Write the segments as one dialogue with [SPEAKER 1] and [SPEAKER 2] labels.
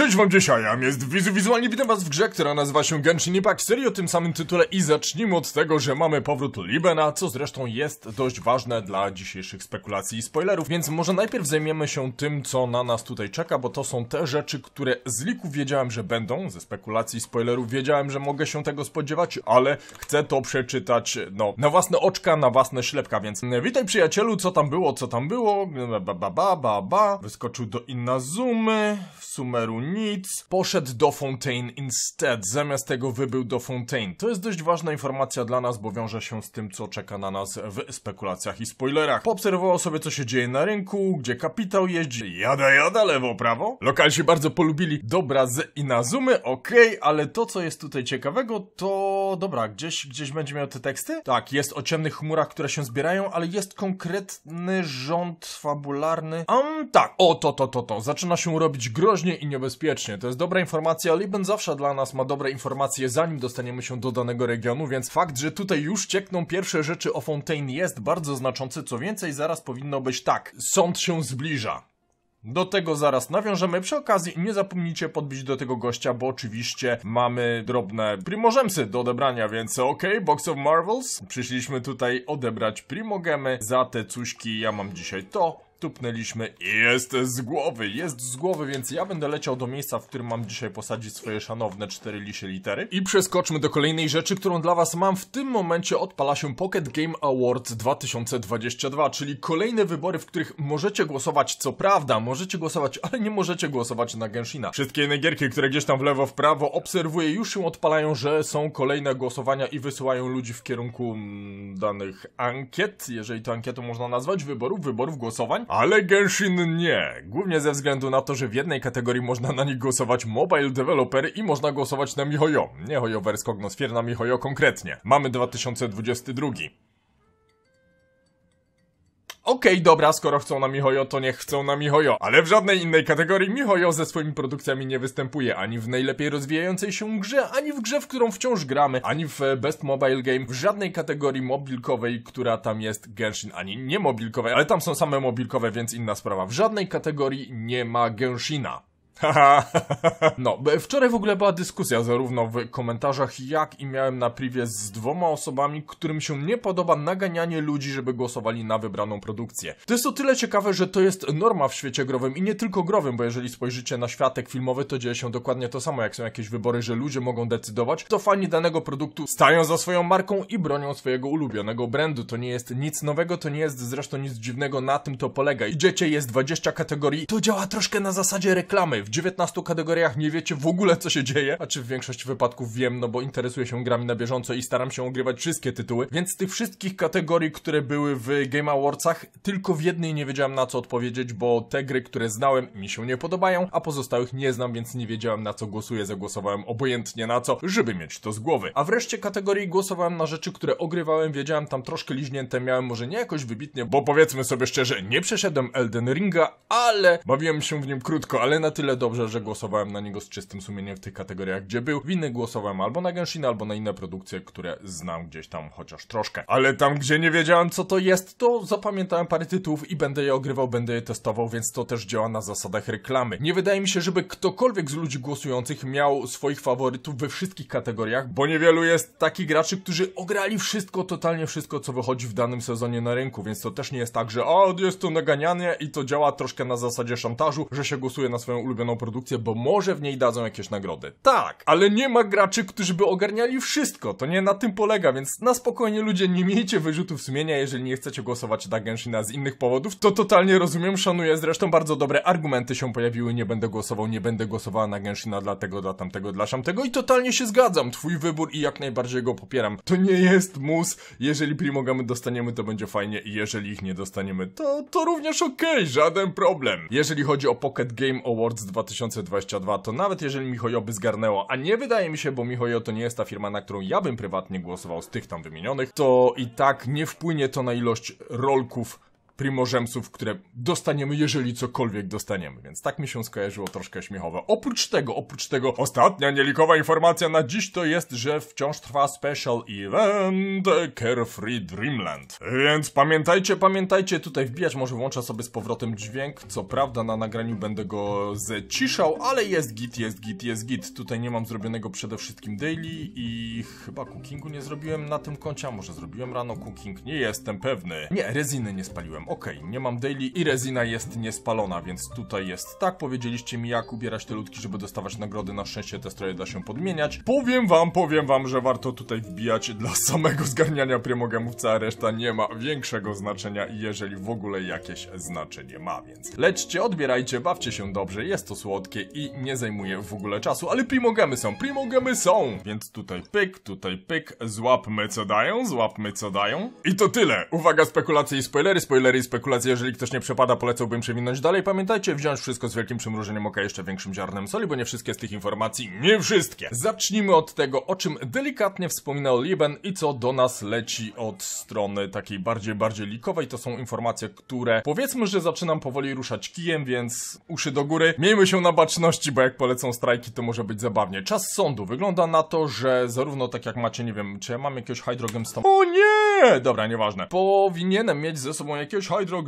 [SPEAKER 1] Cześć wam dzisiaj, ja jest Wizu Wizualnie, witam was w grze, która nazywa się Genshin Impact, serii o tym samym tytule i zacznijmy od tego, że mamy powrót Libena, co zresztą jest dość ważne dla dzisiejszych spekulacji i spoilerów, więc może najpierw zajmiemy się tym, co na nas tutaj czeka, bo to są te rzeczy, które z liku wiedziałem, że będą, ze spekulacji i spoilerów wiedziałem, że mogę się tego spodziewać, ale chcę to przeczytać, no, na własne oczka, na własne ślepka, więc mm, witaj przyjacielu, co tam było, co tam było, ba ba ba ba ba, wyskoczył do inna zoomy, w sumeru nic, poszedł do Fontaine instead, zamiast tego wybył do Fontaine. To jest dość ważna informacja dla nas, bo wiąże się z tym, co czeka na nas w spekulacjach i spoilerach. Poobserwował sobie, co się dzieje na rynku, gdzie kapitał jeździ, jada, jada, lewo, prawo. Lokalsi bardzo polubili dobra z Inazumy, okej, okay, ale to, co jest tutaj ciekawego, to dobra, gdzieś, gdzieś będzie miał te teksty? Tak, jest o ciemnych chmurach, które się zbierają, ale jest konkretny rząd fabularny. Am, tak, o, to, to, to, to. Zaczyna się robić groźnie i niebezpiecznie bezpiecznie. To jest dobra informacja. Liban zawsze dla nas ma dobre informacje, zanim dostaniemy się do danego regionu, więc fakt, że tutaj już ciekną pierwsze rzeczy o Fontaine jest bardzo znaczący. Co więcej, zaraz powinno być tak. Sąd się zbliża. Do tego zaraz nawiążemy. Przy okazji nie zapomnijcie podbić do tego gościa, bo oczywiście mamy drobne primogemsy do odebrania, więc okej, okay, Box of Marvels. Przyszliśmy tutaj odebrać primogemy. Za te cuśki ja mam dzisiaj to, tupnęliśmy i jest z głowy, jest z głowy, więc ja będę leciał do miejsca, w którym mam dzisiaj posadzić swoje szanowne cztery lisie litery. I przeskoczmy do kolejnej rzeczy, którą dla was mam. W tym momencie odpala się Pocket Game Awards 2022, czyli kolejne wybory, w których możecie głosować, co prawda, możecie głosować, ale nie możecie głosować na Genshina. Wszystkie inne gierki, które gdzieś tam w lewo, w prawo obserwuję, już się odpalają, że są kolejne głosowania i wysyłają ludzi w kierunku mm, danych ankiet, jeżeli to ankietą można nazwać, wyborów, wyborów, głosowań. Ale Genshin nie. Głównie ze względu na to, że w jednej kategorii można na nich głosować mobile developer i można głosować na miHoYo. Nie HoYoverse Cognosphere, na miHoYo konkretnie. Mamy 2022. Okej, okay, dobra, skoro chcą na Mihojo, to niech chcą na Mihojo. Ale w żadnej innej kategorii Mihojo ze swoimi produkcjami nie występuje. Ani w najlepiej rozwijającej się grze, ani w grze, w którą wciąż gramy, ani w e, Best Mobile Game, w żadnej kategorii mobilkowej, która tam jest Genshin, ani nie mobilkowej, ale tam są same mobilkowe, więc inna sprawa. W żadnej kategorii nie ma Genshina. no, wczoraj w ogóle była dyskusja zarówno w komentarzach, jak i miałem na privie z dwoma osobami, którym się nie podoba naganianie ludzi, żeby głosowali na wybraną produkcję. To jest o tyle ciekawe, że to jest norma w świecie growym i nie tylko growym, bo jeżeli spojrzycie na światek filmowy, to dzieje się dokładnie to samo, jak są jakieś wybory, że ludzie mogą decydować, to fani danego produktu stają za swoją marką i bronią swojego ulubionego brandu. To nie jest nic nowego, to nie jest zresztą nic dziwnego, na tym to polega. Idziecie, jest 20 kategorii, to działa troszkę na zasadzie reklamy. W 19 kategoriach nie wiecie w ogóle, co się dzieje, a czy w większości wypadków wiem, no bo interesuję się grami na bieżąco i staram się ogrywać wszystkie tytuły, więc z tych wszystkich kategorii, które były w Game Awardsach, tylko w jednej nie wiedziałem na co odpowiedzieć, bo te gry, które znałem, mi się nie podobają, a pozostałych nie znam, więc nie wiedziałem na co głosuję, zagłosowałem obojętnie na co, żeby mieć to z głowy. A wreszcie kategorii głosowałem na rzeczy, które ogrywałem, wiedziałem tam troszkę liźnięte, miałem może nie jakoś wybitnie, bo powiedzmy sobie szczerze, nie przeszedłem Elden Ringa, ale bawiłem się w nim krótko, ale na tyle tyle dobrze, że głosowałem na niego z czystym sumieniem w tych kategoriach, gdzie był. W innych głosowałem albo na Genshin, albo na inne produkcje, które znam gdzieś tam chociaż troszkę. Ale tam, gdzie nie wiedziałem, co to jest, to zapamiętałem parę tytułów i będę je ogrywał, będę je testował, więc to też działa na zasadach reklamy. Nie wydaje mi się, żeby ktokolwiek z ludzi głosujących miał swoich faworytów we wszystkich kategoriach, bo niewielu jest takich graczy, którzy ograli wszystko, totalnie wszystko, co wychodzi w danym sezonie na rynku, więc to też nie jest tak, że o, jest to naganianie i to działa troszkę na zasadzie szantażu, że się głosuje na swoją ulubioną produkcję, bo może w niej dadzą jakieś nagrody. Tak, ale nie ma graczy, którzy by ogarniali wszystko, to nie na tym polega, więc na spokojnie ludzie nie miejcie wyrzutów sumienia, jeżeli nie chcecie głosować na Genshina z innych powodów, to totalnie rozumiem, szanuję, zresztą bardzo dobre argumenty się pojawiły, nie będę głosował, nie będę głosowała na Genshina dla tego, dla tamtego, dla tamtego i totalnie się zgadzam, twój wybór i jak najbardziej go popieram. To nie jest mus, jeżeli primogamy dostaniemy to będzie fajnie i jeżeli ich nie dostaniemy to, to również okej, okay, żaden problem. Jeżeli chodzi o Pocket Game Awards 2022, to nawet jeżeli Michojo by zgarnęło, a nie wydaje mi się, bo Michojo to nie jest ta firma, na którą ja bym prywatnie głosował z tych tam wymienionych, to i tak nie wpłynie to na ilość rolków primorzemsów, które dostaniemy, jeżeli cokolwiek dostaniemy. Więc tak mi się skojarzyło troszkę śmiechowe. Oprócz tego, oprócz tego, ostatnia nielikowa informacja na dziś to jest, że wciąż trwa special event Carefree Dreamland. Więc pamiętajcie, pamiętajcie, tutaj wbijać może włącza sobie z powrotem dźwięk, co prawda na nagraniu będę go zciszał, ale jest git, jest git, jest git. Tutaj nie mam zrobionego przede wszystkim daily i chyba cookingu nie zrobiłem na tym koncie, a może zrobiłem rano cooking, nie jestem pewny. Nie, reziny nie spaliłem, ok, nie mam daily i rezina jest niespalona, więc tutaj jest tak. Powiedzieliście mi jak ubierać te ludki, żeby dostawać nagrody, na szczęście te stroje da się podmieniać. Powiem wam, powiem wam, że warto tutaj wbijać dla samego zgarniania primogemów, cała reszta nie ma większego znaczenia, jeżeli w ogóle jakieś znaczenie ma, więc lećcie, odbierajcie, bawcie się dobrze, jest to słodkie i nie zajmuje w ogóle czasu, ale primogemy są, primogemy są, więc tutaj pyk, tutaj pyk, złapmy co dają, złapmy co dają i to tyle. Uwaga, spekulacje i spoilery, spoilery spoilery i spekulacje, jeżeli ktoś nie przepada, polecałbym przewinąć dalej. Pamiętajcie wziąć wszystko z wielkim przymrużeniem oka, jeszcze większym ziarnem soli, bo nie wszystkie z tych informacji, nie wszystkie. Zacznijmy od tego, o czym delikatnie wspominał Lieben i co do nas leci od strony takiej bardziej, bardziej likowej. To są informacje, które powiedzmy, że zaczynam powoli ruszać kijem, więc uszy do góry. Miejmy się na baczności, bo jak polecą strajki, to może być zabawnie. Czas sądu. Wygląda na to, że zarówno tak jak macie, nie wiem, czy ja mam jakiegoś hydrogemstona? O nie! Dobra, nieważne. Powinienem mieć ze sobą jakiegoś jakiegoś Hydro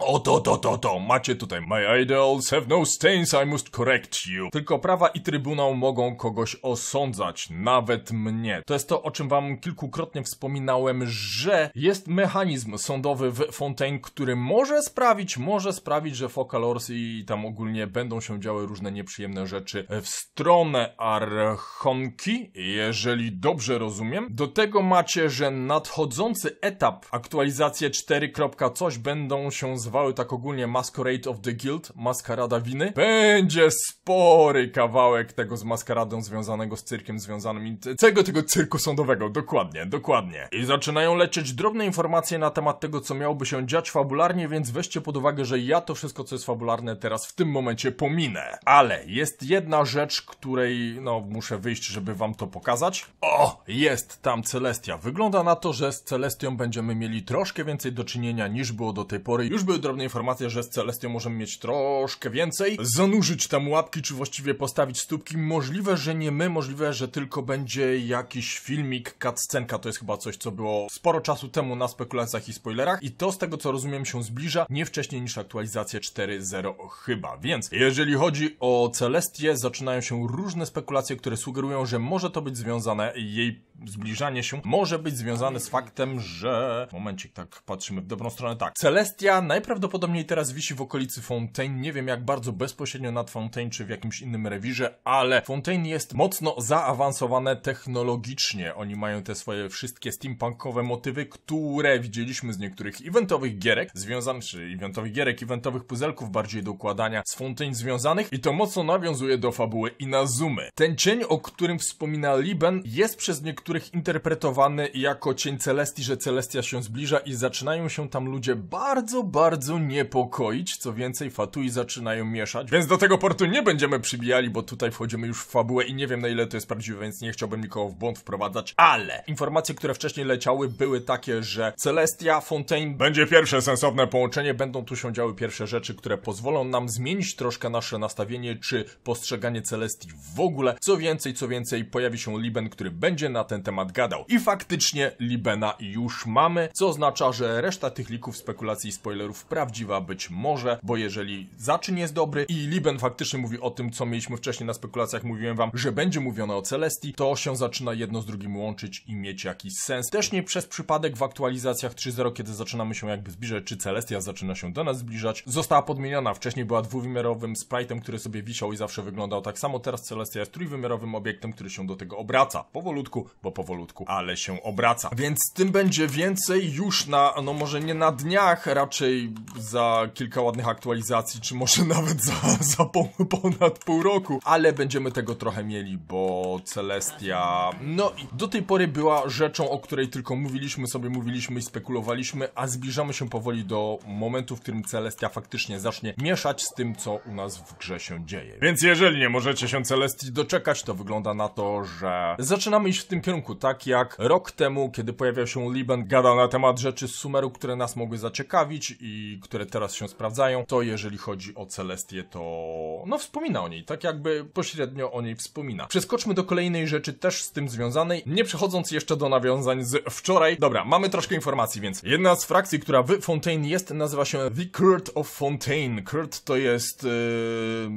[SPEAKER 1] O to, to, to, to, macie tutaj My idols have no stains, I must correct you. Tylko prawa i trybunał mogą kogoś osądzać, nawet mnie. To jest to, o czym wam kilkukrotnie wspominałem, że jest mechanizm sądowy w Fontaine, który może sprawić, może sprawić, że Focalors i tam ogólnie będą się działy różne nieprzyjemne rzeczy w stronę Archonki, jeżeli dobrze rozumiem. Do tego macie, że nadchodzący etap aktualizacji rywalizacje 4. coś będą się zwały tak ogólnie Masquerade of the Guild, Maskarada Winy. Będzie spory kawałek tego z maskaradą związanego z cyrkiem związanym, całego tego cyrku sądowego, dokładnie, dokładnie. I zaczynają lecieć drobne informacje na temat tego, co miałoby się dziać fabularnie, więc weźcie pod uwagę, że ja to wszystko, co jest fabularne teraz w tym momencie pominę. Ale jest jedna rzecz, której, no, muszę wyjść, żeby wam to pokazać. O, jest tam Celestia. Wygląda na to, że z Celestią będziemy mieli troszkę troszkę więcej do czynienia niż było do tej pory. Już były drobne informacje, że z Celestią możemy mieć troszkę więcej. Zanurzyć tam łapki, czy właściwie postawić stópki. Możliwe, że nie my, możliwe, że tylko będzie jakiś filmik, cutscenka. To jest chyba coś, co było sporo czasu temu na spekulacjach i spoilerach. I to z tego, co rozumiem, się zbliża nie wcześniej niż aktualizacja 4.0 chyba. Więc jeżeli chodzi o Celestię, zaczynają się różne spekulacje, które sugerują, że może to być związane jej zbliżanie się może być związane z faktem, że... Momencik, tak patrzymy w dobrą stronę. Tak, Celestia najprawdopodobniej teraz wisi w okolicy Fontaine. Nie wiem jak bardzo bezpośrednio nad Fontaine czy w jakimś innym rewirze, ale Fontaine jest mocno zaawansowane technologicznie. Oni mają te swoje wszystkie steampunkowe motywy, które widzieliśmy z niektórych eventowych gierek, związanych, czy eventowych gierek, eventowych puzelków bardziej do układania z Fontaine związanych i to mocno nawiązuje do fabuły i na zoomy. Ten cień, o którym wspomina Liben, jest przez niektórych których interpretowany jako cień Celestii, że Celestia się zbliża i zaczynają się tam ludzie bardzo, bardzo niepokoić. Co więcej, Fatui zaczynają mieszać, więc do tego portu nie będziemy przybijali, bo tutaj wchodzimy już w fabułę i nie wiem na ile to jest prawdziwe, więc nie chciałbym nikogo w błąd wprowadzać, ale informacje, które wcześniej leciały były takie, że Celestia, Fontaine będzie pierwsze sensowne połączenie, będą tu się działy pierwsze rzeczy, które pozwolą nam zmienić troszkę nasze nastawienie czy postrzeganie Celestii w ogóle. Co więcej, co więcej, pojawi się Liben, który będzie na ten ten temat gadał. I faktycznie Libena już mamy, co oznacza, że reszta tych lików, spekulacji i spoilerów prawdziwa być może, bo jeżeli zaczyn jest dobry i Liben faktycznie mówi o tym, co mieliśmy wcześniej na spekulacjach, mówiłem wam, że będzie mówione o Celestii, to się zaczyna jedno z drugim łączyć i mieć jakiś sens. Też nie przez przypadek w aktualizacjach 3.0, kiedy zaczynamy się jakby zbliżać, czy Celestia zaczyna się do nas zbliżać, została podmieniona. Wcześniej była dwuwymiarowym sprite'em, który sobie wisiał i zawsze wyglądał tak samo. Teraz Celestia jest trójwymiarowym obiektem, który się do tego obraca. Powolutku, bo powolutku, ale się obraca. Więc tym będzie więcej już na, no może nie na dniach, raczej za kilka ładnych aktualizacji, czy może nawet za, za ponad pół roku, ale będziemy tego trochę mieli, bo Celestia, no i do tej pory była rzeczą, o której tylko mówiliśmy sobie, mówiliśmy i spekulowaliśmy, a zbliżamy się powoli do momentu, w którym Celestia faktycznie zacznie mieszać z tym, co u nas w grze się dzieje. Więc jeżeli nie możecie się Celestii doczekać, to wygląda na to, że zaczynamy iść w tym kierunku, kierunku, tak jak rok temu, kiedy pojawiał się Liban, gadał na temat rzeczy z Sumeru, które nas mogły zaciekawić i które teraz się sprawdzają, to jeżeli chodzi o Celestię, to no wspomina o niej, tak jakby pośrednio o niej wspomina. Przeskoczmy do kolejnej rzeczy też z tym związanej, nie przechodząc jeszcze do nawiązań z wczoraj. Dobra, mamy troszkę informacji, więc jedna z frakcji, która w Fontaine jest, nazywa się The Kurt of Fontaine. Kurt to jest yy,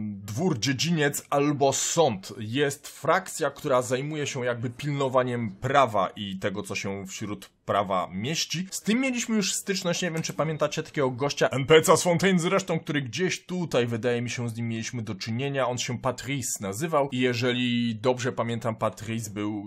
[SPEAKER 1] dwór, dziedziniec albo sąd. Jest frakcja, która zajmuje się jakby pilnowaniem prawa i tego, co się wśród prawa mieści. Z tym mieliśmy już styczność, nie wiem czy pamiętacie takiego gościa N.P.C. z Fontaine zresztą, który gdzieś tutaj wydaje mi się z nim mieliśmy do czynienia, on się Patrice nazywał i jeżeli dobrze pamiętam Patrice był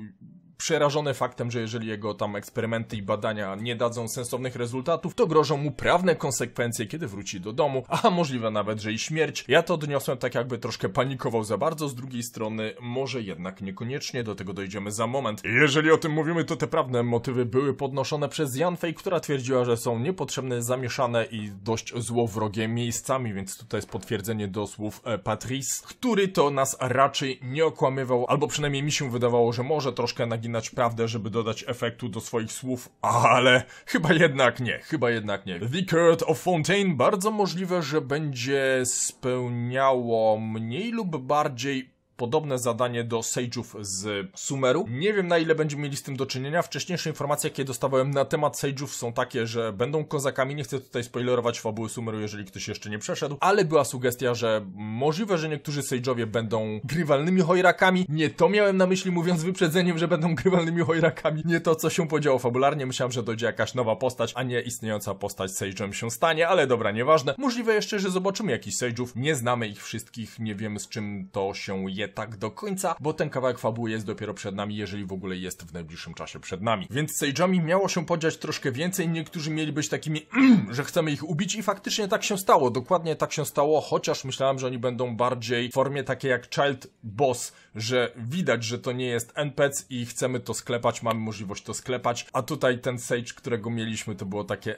[SPEAKER 1] przerażony faktem, że jeżeli jego tam eksperymenty i badania nie dadzą sensownych rezultatów, to grożą mu prawne konsekwencje, kiedy wróci do domu, a możliwe nawet, że i śmierć. Ja to odniosłem tak jakby troszkę panikował za bardzo, z drugiej strony może jednak niekoniecznie, do tego dojdziemy za moment. Jeżeli o tym mówimy, to te prawne motywy były podnoszone przez Janfej, która twierdziła, że są niepotrzebne, zamieszane i dość złowrogie miejscami, więc tutaj jest potwierdzenie do słów e, Patrice, który to nas raczej nie okłamywał, albo przynajmniej mi się wydawało, że może troszkę naginał przeklinać prawdę, żeby dodać efektu do swoich słów, ale chyba jednak nie, chyba jednak nie. The Curt of Fontaine bardzo możliwe, że będzie spełniało mniej lub bardziej podobne zadanie do Sage'ów z Sumeru. Nie wiem na ile będziemy mieli z tym do czynienia. Wcześniejsze informacje, jakie dostawałem na temat Sage'ów są takie, że będą kozakami. Nie chcę tutaj spoilerować fabuły Sumeru, jeżeli ktoś jeszcze nie przeszedł, ale była sugestia, że możliwe, że niektórzy Sage'owie będą grywalnymi hojrakami. Nie to miałem na myśli mówiąc wyprzedzeniem, że będą grywalnymi hojrakami. Nie to, co się podziało fabularnie. Myślałem, że dojdzie jakaś nowa postać, a nie istniejąca postać Sage'em się stanie, ale dobra, nieważne. Możliwe jeszcze, że zobaczymy jakiś Sage'ów. Nie znamy ich wszystkich, nie wiemy z czym to się je tak do końca, bo ten kawałek fabuły jest dopiero przed nami, jeżeli w ogóle jest w najbliższym czasie przed nami. Więc Sage'ami miało się podziać troszkę więcej, niektórzy mieli być takimi, że chcemy ich ubić i faktycznie tak się stało, dokładnie tak się stało, chociaż myślałem, że oni będą bardziej w formie takiej jak Child Boss, że widać, że to nie jest NPC i chcemy to sklepać, mamy możliwość to sklepać, a tutaj ten Sage, którego mieliśmy, to było takie...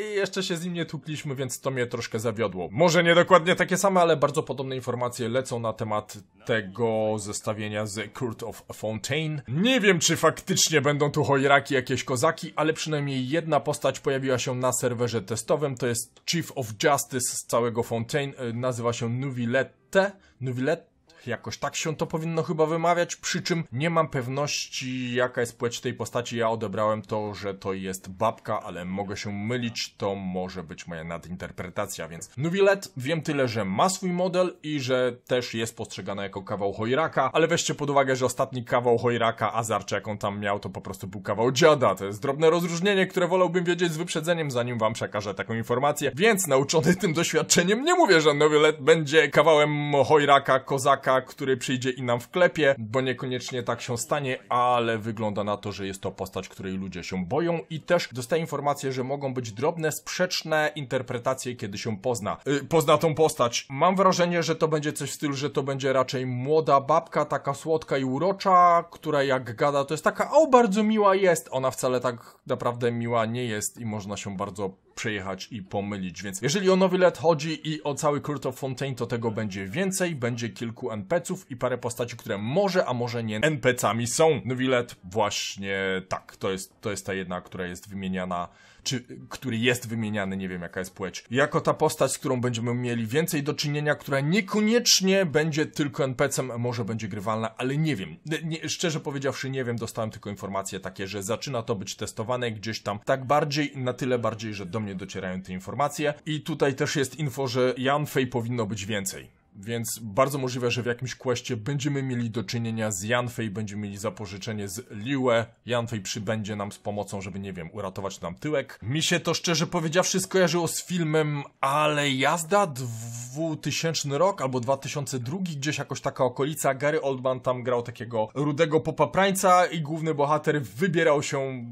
[SPEAKER 1] I jeszcze się z nim nie tukliśmy, więc to mnie troszkę zawiodło. Może nie dokładnie takie same, ale bardzo bardzo podobne informacje lecą na temat tego zestawienia z Court of Fontaine. Nie wiem, czy faktycznie będą tu hojraki jakieś kozaki, ale przynajmniej jedna postać pojawiła się na serwerze testowym, to jest Chief of Justice z całego Fontaine, e, nazywa się Nuvilette. Nuvilette. Jakoś tak się to powinno chyba wymawiać, przy czym nie mam pewności, jaka jest płeć tej postaci. Ja odebrałem to, że to jest babka, ale mogę się mylić, to może być moja nadinterpretacja, więc Nuvilet wiem tyle, że ma swój model i że też jest postrzegana jako kawał Hojraka, ale weźcie pod uwagę, że ostatni kawał Hojraka, Azarcza, jak tam miał, to po prostu był kawał dziada. To jest drobne rozróżnienie, które wolałbym wiedzieć z wyprzedzeniem, zanim wam przekażę taką informację, więc nauczony tym doświadczeniem nie mówię, że Nuvilet będzie kawałem Hojraka, Kozaka, Polaka, który przyjdzie i nam wklepie, bo niekoniecznie tak się stanie, ale wygląda na to, że jest to postać, której ludzie się boją i też dostaje informację, że mogą być drobne, sprzeczne interpretacje, kiedy się pozna. Yy, pozna tą postać. Mam wrażenie, że to będzie coś w stylu, że to będzie raczej młoda babka, taka słodka i urocza, która jak gada, to jest taka, o bardzo miła jest. Ona wcale tak naprawdę miła nie jest i można się bardzo przejechać i pomylić. Więc jeżeli o nowy LED chodzi i o cały Kurt of Fontaine, to tego będzie więcej. Będzie kilku NPC-ów i parę postaci, które może, a może nie NPC-ami są. Nowy LED właśnie tak, to jest, to jest ta jedna, która jest wymieniana czy, który jest wymieniany, nie wiem jaka jest płeć, jako ta postać, z którą będziemy mieli więcej do czynienia, która niekoniecznie będzie tylko NPC-em, może będzie grywalna, ale nie wiem. Nie, szczerze powiedziawszy, nie wiem, dostałem tylko informacje takie, że zaczyna to być testowane gdzieś tam tak bardziej, na tyle bardziej, że do mnie docierają te informacje. I tutaj też jest info, że Janfej powinno być więcej. Więc bardzo możliwe, że w jakimś kwestie będziemy mieli do czynienia z Janfej, będziemy mieli zapożyczenie z Liue. Janfej przybędzie nam z pomocą, żeby, nie wiem, uratować nam tyłek. Mi się to szczerze powiedziawszy skojarzyło z filmem Ale jazda 2000 rok albo 2002, gdzieś jakoś taka okolica. Gary Oldman tam grał takiego rudego popaprańca i główny bohater wybierał się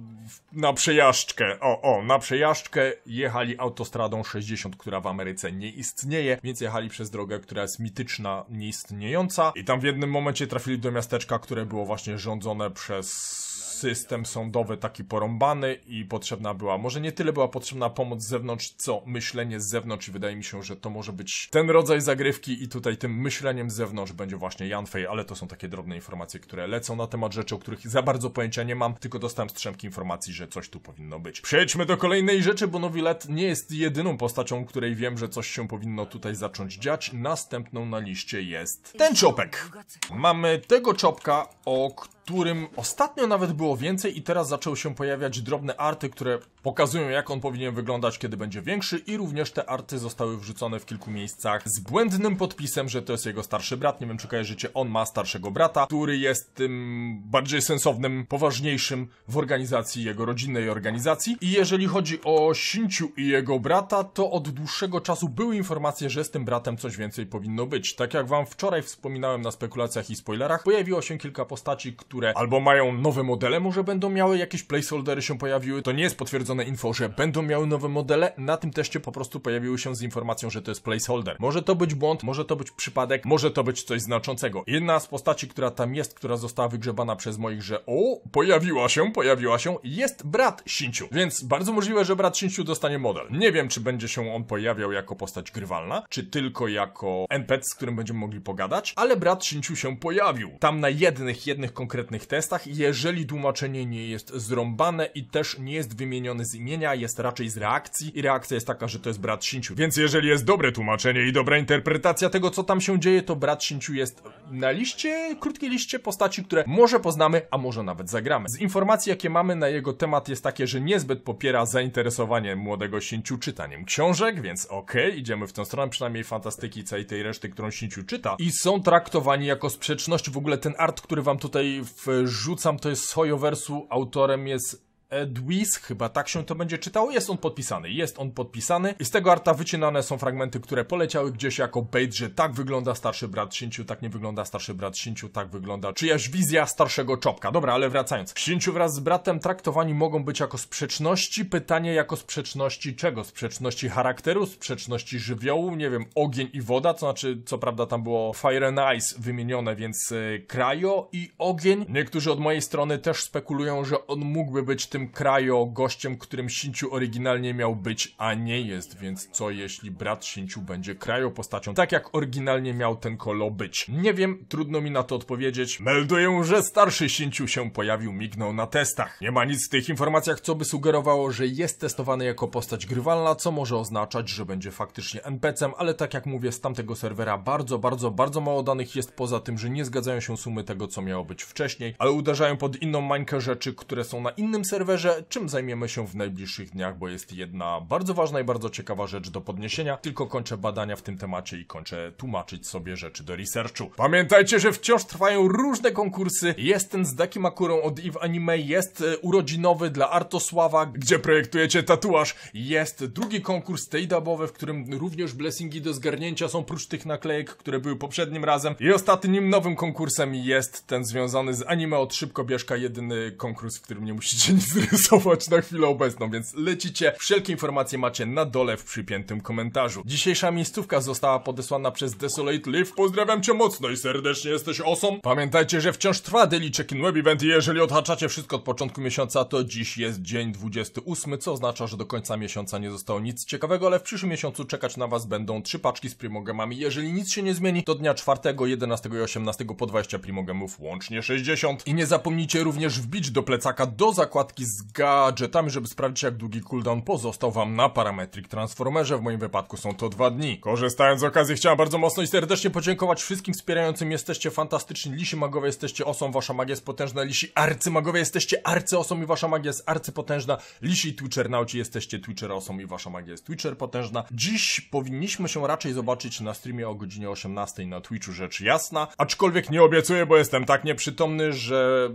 [SPEAKER 1] na przejażdżkę, o, o, na przejażdżkę jechali autostradą 60, która w Ameryce nie istnieje, więc jechali przez drogę, która jest mityczna, nieistniejąca i tam w jednym momencie trafili do miasteczka, które było właśnie rządzone przez system sądowy taki porąbany i potrzebna była, może nie tyle była potrzebna pomoc z zewnątrz, co myślenie z zewnątrz i wydaje mi się, że to może być ten rodzaj zagrywki i tutaj tym myśleniem z zewnątrz będzie właśnie Janfej, ale to są takie drobne informacje, które lecą na temat rzeczy, o których za bardzo pojęcia nie mam, tylko dostałem strzemki informacji, że coś tu powinno być. Przejdźmy do kolejnej rzeczy, bo Let nie jest jedyną postacią, której wiem, że coś się powinno tutaj zacząć dziać. Następną na liście jest ten czopek. Mamy tego czopka, o którym którym ostatnio nawet było więcej i teraz zaczęły się pojawiać drobne arty, które pokazują jak on powinien wyglądać, kiedy będzie większy i również te arty zostały wrzucone w kilku miejscach z błędnym podpisem, że to jest jego starszy brat, nie wiem czy kojarzycie, on ma starszego brata, który jest tym bardziej sensownym, poważniejszym w organizacji jego rodzinnej organizacji i jeżeli chodzi o Sinciu i jego brata, to od dłuższego czasu były informacje, że z tym bratem coś więcej powinno być. Tak jak wam wczoraj wspominałem na spekulacjach i spoilerach, pojawiło się kilka postaci, które które albo mają nowe modele, może będą miały jakieś placeholdery się pojawiły. To nie jest potwierdzone info, że będą miały nowe modele. Na tym teście po prostu pojawiły się z informacją, że to jest placeholder. Może to być błąd, może to być przypadek, może to być coś znaczącego. Jedna z postaci, która tam jest, która została wygrzebana przez moich, że o, pojawiła się, pojawiła się, jest brat Sinciu. Więc bardzo możliwe, że brat Sinciu dostanie model. Nie wiem, czy będzie się on pojawiał jako postać grywalna, czy tylko jako NPC, z którym będziemy mogli pogadać, ale brat Sinciu się pojawił. Tam na jednych, jednych konkretnych konkretnych testach, jeżeli tłumaczenie nie jest zrąbane i też nie jest wymienione z imienia, jest raczej z reakcji i reakcja jest taka, że to jest brat Shinchu. Więc jeżeli jest dobre tłumaczenie i dobra interpretacja tego, co tam się dzieje, to brat Shinchu jest na liście, krótkiej liście postaci, które może poznamy, a może nawet zagramy. Z informacji, jakie mamy na jego temat jest takie, że niezbyt popiera zainteresowanie młodego Shinchu czytaniem książek, więc okej, okay, idziemy w tą stronę, przynajmniej fantastyki całej tej reszty, którą Shinchu czyta. I są traktowani jako sprzeczność w ogóle ten art, który wam tutaj wrzucam, to jest Hojoversu, autorem jest Edwis, chyba tak się to będzie czytało. Jest on podpisany, jest on podpisany. I z tego arta wycinane są fragmenty, które poleciały gdzieś jako bait, że tak wygląda starszy brat Sinciu, tak nie wygląda starszy brat Sinciu, tak wygląda czyjaś wizja starszego czopka. Dobra, ale wracając. Sinciu wraz z bratem traktowani mogą być jako sprzeczności. Pytanie jako sprzeczności czego? Sprzeczności charakteru, sprzeczności żywiołu, nie wiem, ogień i woda, to znaczy, co prawda tam było Fire and Ice wymienione, więc y, krajo i ogień. Niektórzy od mojej strony też spekulują, że on mógłby być tym tym kraju gościem, którym Sinciu oryginalnie miał być, a nie jest, więc co jeśli brat Sinciu będzie krajo postacią, tak jak oryginalnie miał ten kolo być? Nie wiem, trudno mi na to odpowiedzieć. Melduję, że starszy Sinciu się pojawił, mignął na testach. Nie ma nic w tych informacjach, co by sugerowało, że jest testowany jako postać grywalna, co może oznaczać, że będzie faktycznie NPC-em, ale tak jak mówię, z tamtego serwera bardzo, bardzo, bardzo mało danych jest, poza tym, że nie zgadzają się sumy tego, co miało być wcześniej, ale uderzają pod inną mańkę rzeczy, które są na innym serwerze, serwerze, czym zajmiemy się w najbliższych dniach, bo jest jedna bardzo ważna i bardzo ciekawa rzecz do podniesienia. Tylko kończę badania w tym temacie i kończę tłumaczyć sobie rzeczy do researchu. Pamiętajcie, że wciąż trwają różne konkursy. Jest ten z Daki Makurą od Eve Anime, jest e, urodzinowy dla Artosława, gdzie projektujecie tatuaż. Jest drugi konkurs tej-dubowy, w którym również blessingi do zgarnięcia są prócz tych naklejek, które były poprzednim razem. I ostatnim nowym konkursem jest ten związany z anime od Szybko Bieżka, jedyny konkurs, w którym nie musicie nic rysować na chwilę obecną, więc lecicie. Wszelkie informacje macie na dole w przypiętym komentarzu. Dzisiejsza miejscówka została podesłana przez Desolate Live. Pozdrawiam cię mocno i serdecznie jesteś osom. Pamiętajcie, że wciąż trwa daily check-in web event i jeżeli odhaczacie wszystko od początku miesiąca, to dziś jest dzień 28, co oznacza, że do końca miesiąca nie zostało nic ciekawego, ale w przyszłym miesiącu czekać na was będą trzy paczki z primogemami. Jeżeli nic się nie zmieni, to dnia 4, 11 i 18 po 20 primogemów, łącznie 60. I nie zapomnijcie również wbić do plecaka do zakładki z gadżetami, żeby sprawdzić jak długi cooldown pozostał wam na Parametric Transformerze, w moim wypadku są to dwa dni. Korzystając z okazji chciałem bardzo mocno i serdecznie podziękować wszystkim wspierającym, jesteście fantastyczni, lisi magowie jesteście osą, wasza magia jest potężna, lisi arcymagowie jesteście arcyosą i wasza magia jest arcypotężna, lisi twitchernauci jesteście osą. i wasza magia jest twitcher potężna. Dziś powinniśmy się raczej zobaczyć na streamie o godzinie 18 na Twitchu, rzecz jasna, aczkolwiek nie obiecuję, bo jestem tak nieprzytomny, że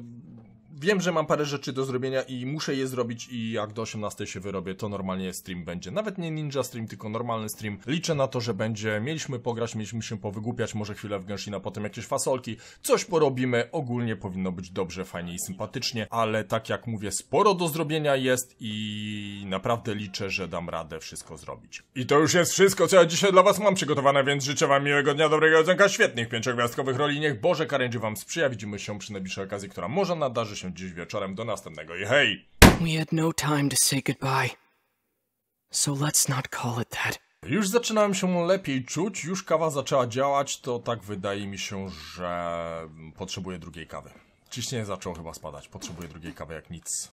[SPEAKER 1] wiem, że mam parę rzeczy do zrobienia i muszę je zrobić i jak do 18 się wyrobię, to normalnie stream będzie. Nawet nie ninja stream, tylko normalny stream. Liczę na to, że będzie. Mieliśmy pograć, mieliśmy się powygłupiać, może chwilę w Gęsina, potem jakieś fasolki. Coś porobimy. Ogólnie powinno być dobrze, fajnie i sympatycznie, ale tak jak mówię, sporo do zrobienia jest i naprawdę liczę, że dam radę wszystko zrobić. I to już jest wszystko, co ja dzisiaj dla was mam przygotowane, więc życzę wam miłego dnia, dobrego odcinka, świetnych pięciogwiazdkowych roli. Niech Boże Karędzi wam sprzyja. Widzimy się przy najbliższej okazji, która może nadarzy się się dziś wieczorem do następnego i hej! We had no time to say goodbye. So let's not call it that. Już zaczynałem się lepiej czuć, już kawa zaczęła działać, to tak wydaje mi się, że potrzebuję drugiej kawy. Ciśnienie zaczęło chyba spadać, potrzebuję drugiej kawy jak nic.